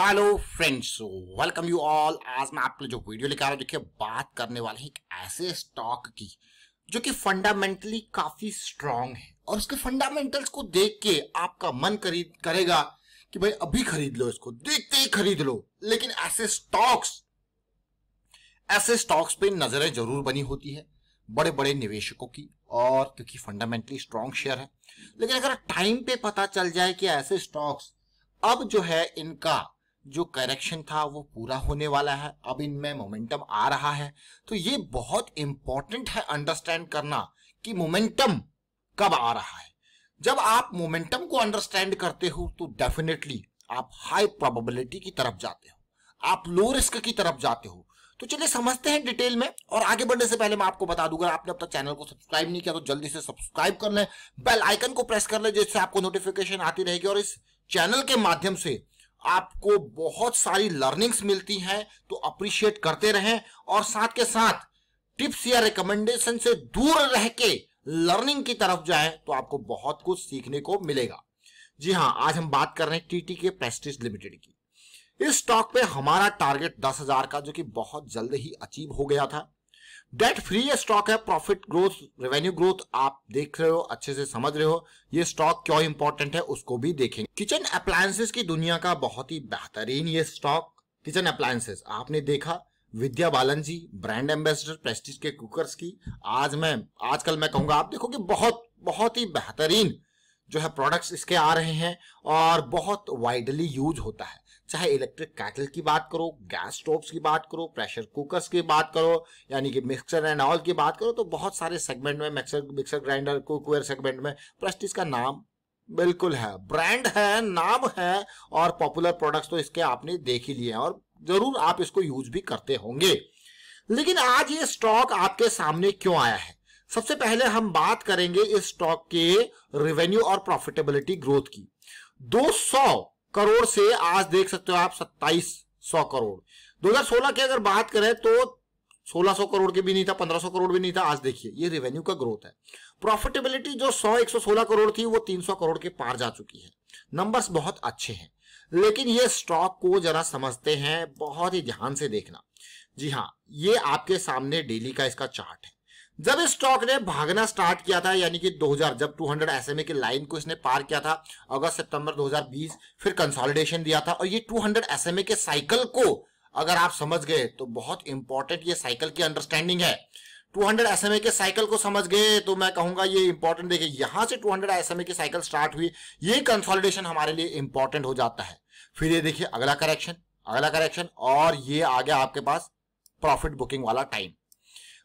hello friends welcome you all आज मैं आपके लिए जो वीडियो लेकर आ रहा हूँ देखिए बात करने वाले हैं एक ऐसे स्टॉक की जो कि फंडामेंटली काफी स्ट्रांग है और उसके फंडामेंटल्स को देख के आपका मन खरीद करेगा कि भाई अभी खरीद लो इसको देखते ही खरीद लो लेकिन ऐसे स्टॉक्स ऐसे स्टॉक्स पे नजरें जरूर बनी होती है बड़े बड़े निवेशकों की और क्योंकि फंडामेंटली स्ट्रांग शेयर है लेकिन अगर टाइम पे पता चल जाए कि ऐसे स्टॉक्स अब जो है इनका जो करेक्शन था वो पूरा होने वाला है अब इनमें मोमेंटम आ रहा है तो ये बहुत इंपॉर्टेंट है अंडरस्टैंड करना कि मोमेंटम कब आ रहा है जब आप मोमेंटम को अंडरस्टैंड करते हो तो डेफिनेटली आप हाई प्रोबेबिलिटी की तरफ जाते हो आप लो रिस्क की तरफ जाते हो तो चलिए समझते हैं डिटेल में और आगे बढ़ने से पहले मैं आपको बता दूंगा आपने अब तक चैनल को सब्सक्राइब नहीं किया तो जल्दी से सब्सक्राइब कर लें बेल आइकन को प्रेस कर लें जिससे आपको नोटिफिकेशन आती रहेगी और इस चैनल के माध्यम से आपको बहुत सारी लर्निंग्स मिलती हैं तो अप्रिशिएट करते रहें और साथ के साथ टिप्स या रिकमेंडेशन से दूर रह के लर्निंग की तरफ जाएं तो आपको बहुत कुछ सीखने को मिलेगा जी हाँ आज हम बात कर रहे हैं टीटी के प्रेस्टिज लिमिटेड की इस स्टॉक पे हमारा टारगेट दस हजार का जो कि बहुत जल्द ही अचीव हो गया था डेट फ्री ये स्टॉक है प्रॉफिट ग्रोथ रेवेन्यू ग्रोथ आप देख रहे हो अच्छे से समझ रहे हो ये स्टॉक क्यों इंपॉर्टेंट है उसको भी देखेंगे किचन अप्लायंसेस की दुनिया का बहुत ही बेहतरीन ये स्टॉक किचन अप्लायंसेस आपने देखा Vidya Balan ji brand ambassador Prestige के कुकर्स की आज मैं आजकल मैं कहूंगा आप देखो कि बहुत बहुत ही बेहतरीन जो है प्रोडक्ट्स इसके आ रहे हैं और बहुत वाइडली यूज होता है चाहे इलेक्ट्रिक कैटल की बात करो गैस स्टोव्स की बात करो प्रेशर कुकर्स की बात करो यानी कि मिक्सर एंड ऑल की बात करो तो बहुत सारे सेगमेंट में mixer mixer grinder cookware segment में प्रेस्टीज का नाम बिल्कुल है ब्रांड है नाम है और पॉपुलर प्रोडक्ट्स तो इसके आपने देख ही लिए हैं और जरूर आप इसको यूज भी करते होंगे लेकिन आज ये स्टॉक आपके सामने क्यों आया है सबसे पहले हम बात करेंगे इस स्टॉक के रेवेन्यू और प्रॉफिटेबिलिटी ग्रोथ की 200 करोड़ से आज देख सकते हो आप सत्ताईस सौ करोड़ 2016 की अगर बात करें तो 1600 करोड़ के भी नहीं था 1500 करोड़ भी नहीं था आज देखिए ये रेवेन्यू का ग्रोथ है प्रॉफिटेबिलिटी जो 100 116 करोड़ थी वो 300 करोड़ के पार जा चुकी है नंबर्स बहुत अच्छे हैं लेकिन ये स्टॉक को जरा समझते हैं बहुत ही ध्यान से देखना जी हाँ ये आपके सामने डेली का इसका चार्ट है जब इस स्टॉक ने भागना स्टार्ट किया था यानी कि 2000 जब 200 एसएमए के लाइन को इसने पार किया था अगस्त सितंबर 2020 फिर कंसोलिडेशन दिया था और ये 200 एसएमए के साइकिल को अगर आप समझ गए तो बहुत इंपॉर्टेंट ये साइकिल की अंडरस्टैंडिंग है 200 एसएमए के साइकिल को समझ गए तो मैं कहूंगा ये इंपॉर्टेंट देखिए यहां से टू हंड्रेड एसएमए की साइकिल स्टार्ट हुई ये कंसोलिडेशन हमारे लिए इंपॉर्टेंट हो जाता है फिर ये देखिए अगला करेक्शन अगला करेक्शन और ये आ गया आपके पास प्रॉफिट बुकिंग वाला टाइम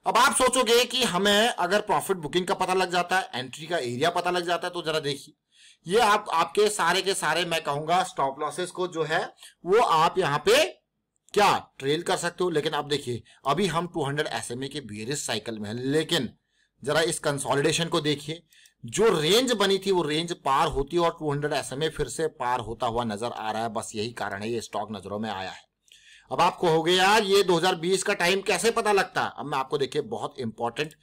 अब आप सोचोगे कि हमें अगर प्रॉफिट बुकिंग का पता लग जाता है एंट्री का एरिया पता लग जाता है तो जरा देखिए ये आप आपके सारे के सारे मैं कहूंगा स्टॉप लॉसेस को जो है वो आप यहाँ पे क्या ट्रेल कर सकते हो लेकिन आप देखिए अभी हम 200 हंड्रेड ए के बियरिस साइकिल में है लेकिन जरा इस कंसोलिडेशन को देखिए जो रेंज बनी थी वो रेंज पार होती है और 200 ए फिर से पार होता हुआ नजर आ रहा है बस यही कारण है ये स्टॉक नजरों में आया है अब आप कहोगे यार ये 2020 का टाइम कैसे पता लगता अब मैं आपको देखिए बहुत इंपॉर्टेंट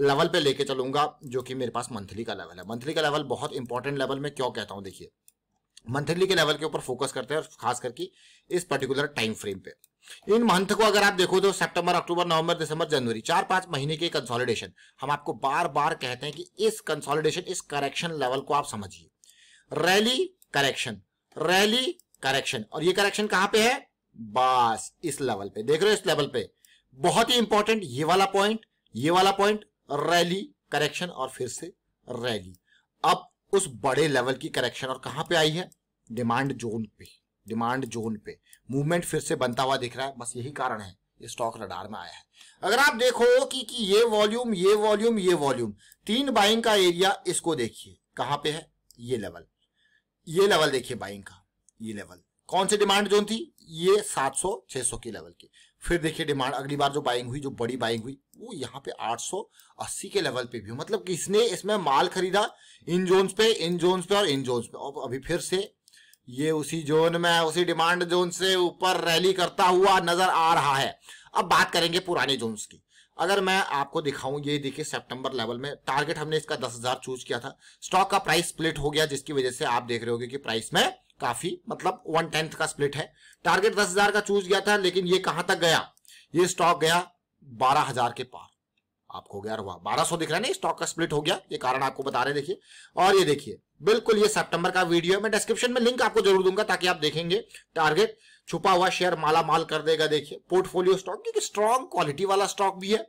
लेवल पे लेके चलूंगा जो कि मेरे पास मंथली का लेवल है मंथली का लेवल बहुत इंपॉर्टेंट लेवल में क्यों कहता हूँ देखिए मंथली के लेवल के ऊपर फोकस करते हैं खास करके इस पर्टिकुलर टाइम फ्रेम पे इन मंथ को अगर आप देखो तो सितंबर अक्टूबर नवंबर दिसंबर जनवरी चार पांच महीने के कंसोलिडेशन हम आपको बार बार कहते हैं कि इस कंसोलिडेशन इस करेक्शन लेवल को आप समझिए रैली करेक्शन रैली करेक्शन और ये करेक्शन कहां पे है बस इस लेवल पे देख रहे हो इस लेवल पे बहुत ही इंपॉर्टेंट ये वाला पॉइंट ये वाला पॉइंट रैली करेक्शन और फिर से रैली अब उस बड़े लेवल की करेक्शन और कहां पे आई है डिमांड जोन पे डिमांड जोन पे मूवमेंट फिर से बनता हुआ दिख रहा है बस यही कारण है ये स्टॉक रडार में आया है अगर आप देखो कि, कि ये वॉल्यूम ये वॉल्यूम ये वॉल्यूम तीन बाइंग का एरिया इसको देखिए कहां पे है ये लेवल ये लेवल देखिए बाइंग का ये लेवल कौन सी डिमांड जोन थी ये 700 600 के लेवल की फिर देखिए डिमांड अगली बार जो बाइंग हुई जो बड़ी बाइंग हुई वो यहाँ पे 880 के लेवल पे भी मतलब कि इसने इसमें माल खरीदा इन जोन पे इन जोन पे और इन जोन पे और अभी फिर से ये उसी जोन में उसी डिमांड जोन से ऊपर रैली करता हुआ नजर आ रहा है अब बात करेंगे पुराने जोन की अगर मैं आपको दिखाऊं ये देखिए सितंबर लेवल में टारगेट हमने इसका दस हजार चूज किया था स्टॉक का प्राइस स्प्लिट हो गया जिसकी वजह से आप देख रहे होगे कि प्राइस में काफी मतलब वन टेंथ का स्प्लिट है टारगेट दस हजार का चूज गया था लेकिन ये कहां तक गया ये स्टॉक गया बारह हजार के पार आपको गया हुआ बारह सौ दिख रहा है ना स्टॉक का स्प्लिट हो गया ये कारण आपको बता रहे देखिए और ये देखिए बिल्कुल ये सेप्टेम्बर का वीडियो है मैं डिस्क्रिप्शन में लिंक आपको जरूर दूंगा ताकि आप देखेंगे टारगेट छुपा हुआ शेयर माला माल कर देगा देखिए पोर्टफोलियो स्टॉक क्योंकि स्ट्रॉन्ग क्वालिटी वाला स्टॉक भी है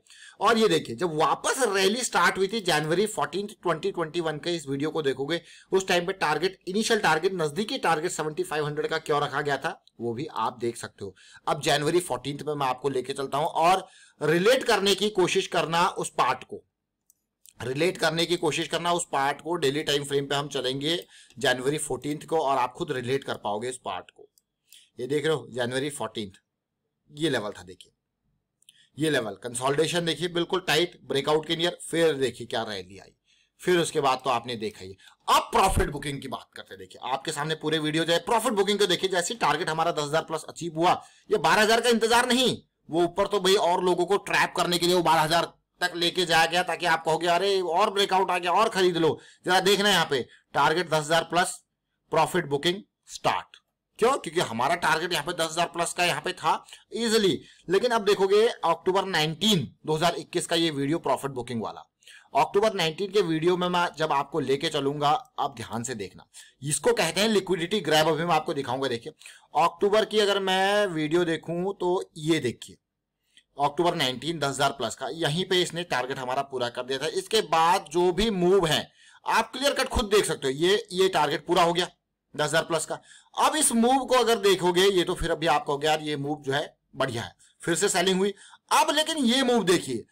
और ये देखिए जब वापस रैली स्टार्ट हुई थी जनवरी फोर्टीन ट्वेंटी ट्वेंटी वन के इस वीडियो को देखोगे उस टाइम पे टारगेट इनिशियल टारगेट नजदीकी टारगेट सेवेंटी फाइव हंड्रेड का क्यों रखा गया था वो भी आप देख सकते हो अब जनवरी फोर्टीन में मैं आपको लेके चलता हूं और रिलेट करने की कोशिश करना उस पार्ट को रिलेट करने की कोशिश करना उस पार्ट को डेली टाइम फ्रेम पे हम चलेंगे जनवरी फोर्टीन को और आप खुद रिलेट कर पाओगे इस पार्ट को ये देख रहे हो जनवरी फोर्टीन ये लेवल था देखिए ये लेवल कंसोलिडेशन देखिए बिल्कुल टाइट ब्रेकआउट के नियर फिर देखिए क्या रैली आई फिर उसके बाद तो आपने देखा ही अब प्रॉफिट बुकिंग की बात करते देखिए आपके सामने पूरे वीडियो जाए प्रॉफिट बुकिंग को देखिए जैसे टारगेट हमारा दस हजार प्लस अचीव हुआ ये बारह हजार का इंतजार नहीं वो ऊपर तो भाई और लोगों को ट्रैप करने के लिए वो बारह हजार तक लेके जाया गया ताकि आप कहोगे अरे और ब्रेकआउट आ गया और खरीद लो जरा देखना यहाँ पे टारगेट दस हजार प्लस प्रॉफिट बुकिंग स्टार्ट क्यों क्योंकि हमारा टारगेट यहाँ पे दस हजार प्लस का यहाँ पे था इजिली लेकिन अब देखोगे अक्टूबर 19 2021 का ये वीडियो प्रॉफिट बुकिंग वाला अक्टूबर 19 के वीडियो में मैं जब आपको लेके चलूंगा आप ध्यान से देखना इसको कहते हैं लिक्विडिटी ग्रैब अभी मैं आपको दिखाऊंगा देखिए अक्टूबर की अगर मैं वीडियो देखूं तो ये देखिए अक्टूबर 19 10000 प्लस का यहीं पे इसने टारगेट हमारा पूरा कर दिया था इसके बाद जो भी मूव है आप क्लियर कट खुद देख सकते हो ये ये टारगेट पूरा हो गया दस हजार प्लस का अब इस मूव को अगर देखोगे ये तो फिर अभी आपको हो यार ये मूव जो है बढ़िया है फिर से सेलिंग हुई अब लेकिन ये मूव देखिए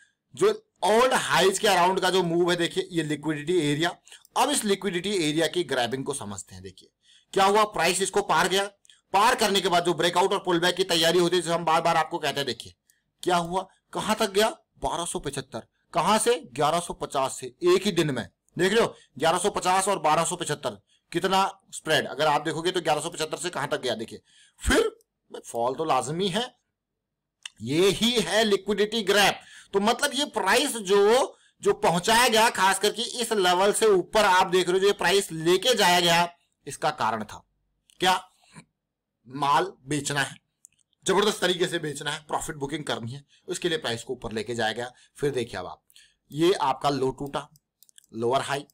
जो ओल्ड हाइज के अराउंड का जो मूव है देखिए ये लिक्विडिटी एरिया अब इस लिक्विडिटी एरिया की ग्रैबिंग को समझते हैं देखिए क्या हुआ प्राइस इसको पार गया पार करने के बाद जो ब्रेकआउट और पुलबैक की तैयारी होती है जिसे हम बार बार आपको कहते हैं देखिए क्या हुआ कहां तक गया बारह कहां से 1150 से एक ही दिन में देख रहे हो 1150 और बारह कितना स्प्रेड अगर आप देखोगे तो 1175 से कहां तक गया देखिए फिर फॉल तो लाजमी है ये ही है लिक्विडिटी ग्रैप तो मतलब ये प्राइस जो जो पहुंचाया गया खास करके इस लेवल से ऊपर आप देख रहे हो जो ये प्राइस लेके जाया गया इसका कारण था क्या माल बेचना है जबरदस्त तरीके से बेचना है प्रॉफिट बुकिंग करनी है उसके लिए प्राइस को ऊपर लेके जाया गया फिर देखिए अब आप ये आपका लो टूटा लोअर हाई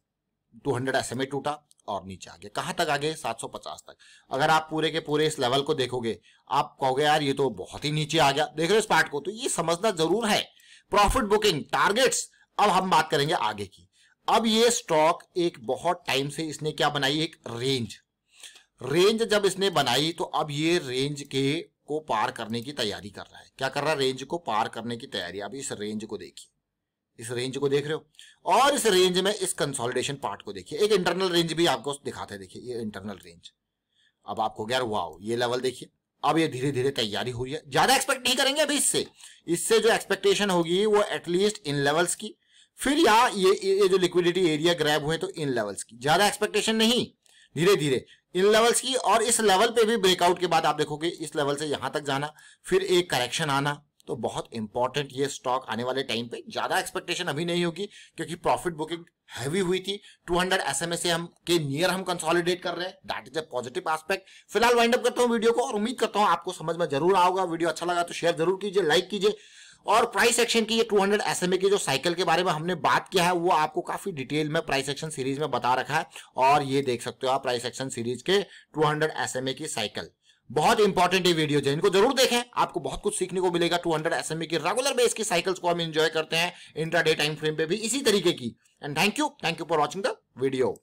200 हंड्रेड टूटा और नीचे आ गया कहाँ तक आ गए 750 तक अगर आप पूरे के पूरे इस लेवल को देखोगे आप कहोगे यार ये तो बहुत ही नीचे आ गया देख रहे हो इस पार्ट को तो ये समझना जरूर है प्रॉफिट बुकिंग टारगेट्स अब हम बात करेंगे आगे की अब ये स्टॉक एक बहुत टाइम से इसने क्या बनाई एक रेंज रेंज जब इसने बनाई तो अब ये रेंज के को पार करने की तैयारी कर रहा है क्या कर रहा है रेंज को पार करने की तैयारी अब इस रेंज को देखिए इस रेंज को देख रहे हो और इस रेंज में इस कंसोलिडेशन पार्ट को देखिए एक इंटरनल रेंज भी आपको दिखाते हैं देखिए ये इंटरनल रेंज अब आपको यार वाओ ये लेवल देखिए अब ये धीरे धीरे तैयारी हो रही है ज्यादा एक्सपेक्ट नहीं करेंगे अभी इससे इससे जो एक्सपेक्टेशन होगी वो एटलीस्ट इन लेवल्स की फिर या ये ये जो लिक्विडिटी एरिया ग्रैब हुए तो इन लेवल्स की ज्यादा एक्सपेक्टेशन नहीं धीरे धीरे इन लेवल्स की और इस लेवल पे भी ब्रेकआउट के बाद आप देखोगे इस लेवल से यहां तक जाना फिर एक करेक्शन आना तो बहुत इंपॉर्टेंट ये स्टॉक आने वाले टाइम पे ज्यादा एक्सपेक्टेशन अभी नहीं होगी क्योंकि प्रॉफिट बुकिंग हैवी हुई थी 200 हंड्रेड एस एम से हम के नियर हम कंसोलिडेट कर रहे हैं that is a positive aspect फिलहाल वाइंड अप करता हूं वीडियो को और उम्मीद करता हूं आपको समझ में जरूर आओगे वीडियो अच्छा लगा तो शेयर जरूर कीजिए लाइक कीजिए और प्राइस एक्शन की ये 200 हंड्रेड एस एम ए की जो साइकिल के बारे में हमने बात किया है वो आपको काफी डिटेल में प्राइस एक्शन सीरीज में बता रखा है और ये देख सकते हो आप प्राइस एक्शन सीरीज के 200 हंड्रेड एस एम ए की साइकिल बहुत इंपॉर्टेंट ये वीडियो है इनको जरूर देखें आपको बहुत कुछ सीखने को मिलेगा 200 हंड्रेड एम की रेगुलर बेस की साइकिल्स को हम इंजॉय करते हैं इंट्राडे टाइम फ्रेम पे भी इसी तरीके की and thank you thank you for watching the video